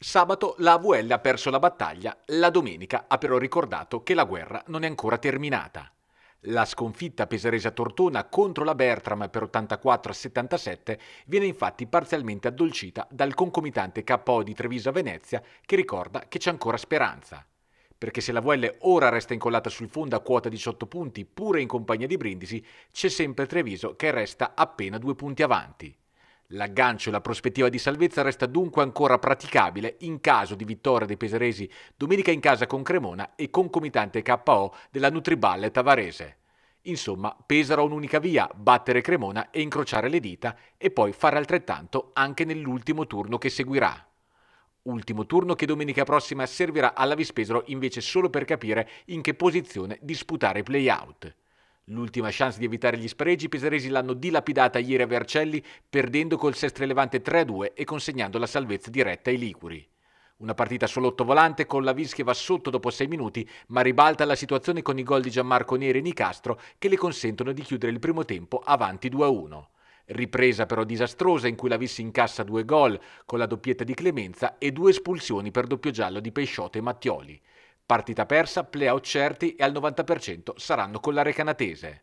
Sabato la AVL ha perso la battaglia, la domenica ha però ricordato che la guerra non è ancora terminata. La sconfitta pesaresa Tortona contro la Bertram per 84-77 viene infatti parzialmente addolcita dal concomitante KO di Treviso a Venezia che ricorda che c'è ancora speranza. Perché se la VL ora resta incollata sul fondo a quota 18 punti, pure in compagnia di Brindisi, c'è sempre Treviso che resta appena due punti avanti. L'aggancio e la prospettiva di salvezza resta dunque ancora praticabile in caso di vittoria dei peseresi domenica in casa con Cremona e concomitante KO della Nutriballe Tavarese. Insomma, Pesaro ha un'unica via, battere Cremona e incrociare le dita e poi fare altrettanto anche nell'ultimo turno che seguirà. Ultimo turno che domenica prossima servirà alla Vispesaro invece solo per capire in che posizione disputare i play-out. L'ultima chance di evitare gli spareggi, i pesaresi l'hanno dilapidata ieri a Vercelli, perdendo col Sestre Levante 3-2 e consegnando la salvezza diretta ai Liguri. Una partita sull'otto volante con la Vis che va sotto dopo 6 minuti, ma ribalta la situazione con i gol di Gianmarco Neri e Nicastro che le consentono di chiudere il primo tempo avanti 2-1. Ripresa però disastrosa in cui la Vis incassa due gol con la doppietta di Clemenza e due espulsioni per doppio giallo di Pesciote e Mattioli. Partita persa, playout certi e al 90% saranno con la Recanatese.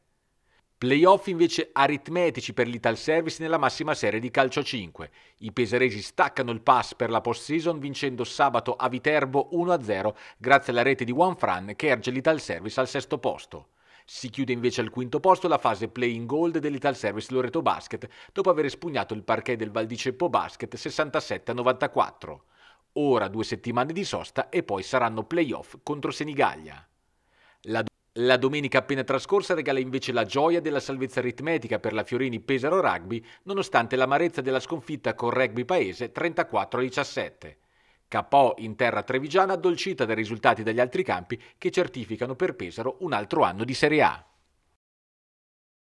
Playoff invece aritmetici per l'Ital Service nella massima serie di calcio 5. I peseresi staccano il pass per la post-season vincendo sabato a Viterbo 1-0 grazie alla rete di Juan Fran che erge l'Ital Service al sesto posto. Si chiude invece al quinto posto la fase play-in gold dell'Ital Service Loreto Basket dopo aver espugnato il parquet del Valdiceppo Basket 67-94. Ora due settimane di sosta e poi saranno playoff contro Senigallia. La, do- la domenica appena trascorsa regala invece la gioia della salvezza aritmetica per la Fiorini Pesaro Rugby, nonostante l'amarezza della sconfitta con Rugby Paese 34-17. Capò in terra trevigiana addolcita dai risultati dagli altri campi che certificano per Pesaro un altro anno di Serie A.